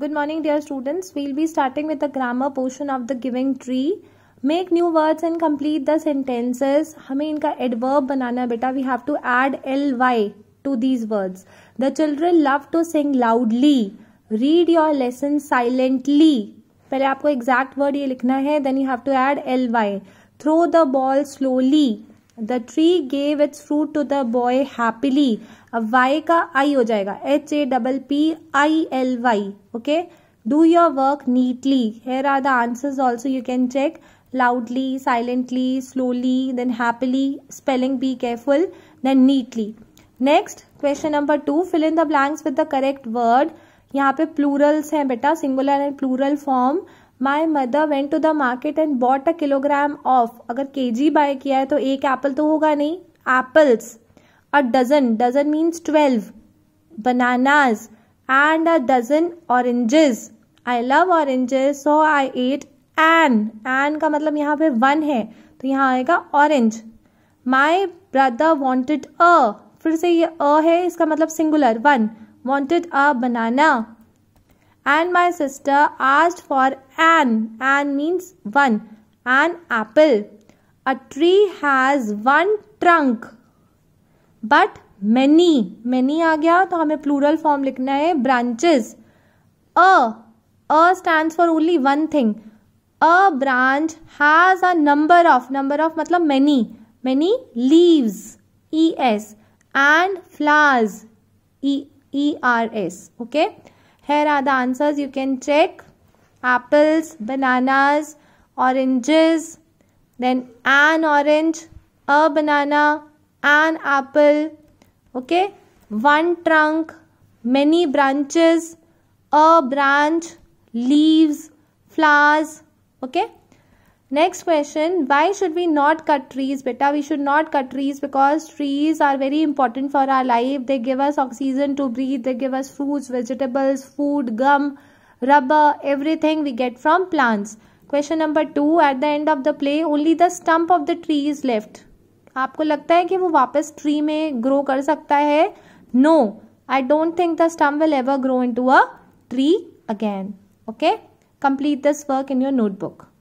Good morning dear students we'll be starting with the grammar portion of the giving tree make new words and complete the sentences हमें इनका adverb बनाना है बेटा we have to add L Y to these words the children love to sing loudly read your lesson silently पहले आपको exact word ये लिखना है then you have to add L Y throw the ball slowly The tree gave its fruit to the boy अब Y का I हो जाएगा H A double P I L Y okay do your work neatly here are loudly, silently, slowly, then happily, spelling be careful, then neatly. Next, question number two, fill in the blanks with the correct word. यहाँ पे plurals हैं बेटा singular and plural form. My mother went to the market and bought a kilogram of अगर K जी bye किया है तो एक Apple तो होगा नहीं apples a dozen dozen means twelve bananas and a dozen oranges I love oranges so I ate an an का मतलब यहाँ पे वन है तो यहाँ आएगा orange my brother wanted a फिर से ये अ है इसका मतलब singular one wanted a banana and my sister asked for an. An means one. An apple. A tree has one trunk. But many. Many आ गया तो हमें plural form लिखना है branches. A. A stands for only one thing. A branch has a number of. Number of मतलब many. Many leaves. E S. And flowers. E E R S. Okay. Here are the answers you can check. Apples, bananas, oranges, then an orange, a banana, an apple, okay. One trunk, many branches, a branch, leaves, flowers, okay. Next question, why should we not cut trees? Beta, we should not cut trees because trees are very important for our life. They give us oxygen to breathe. They give us fruits, vegetables, food, gum, rubber, everything we get from plants. Question number two, at the end of the play, only the stump of the tree is left. आपको लगता है कि वो वापस tree में grow कर सकता है I don't think the stump will ever grow into a tree again. Okay? Complete this work in your notebook.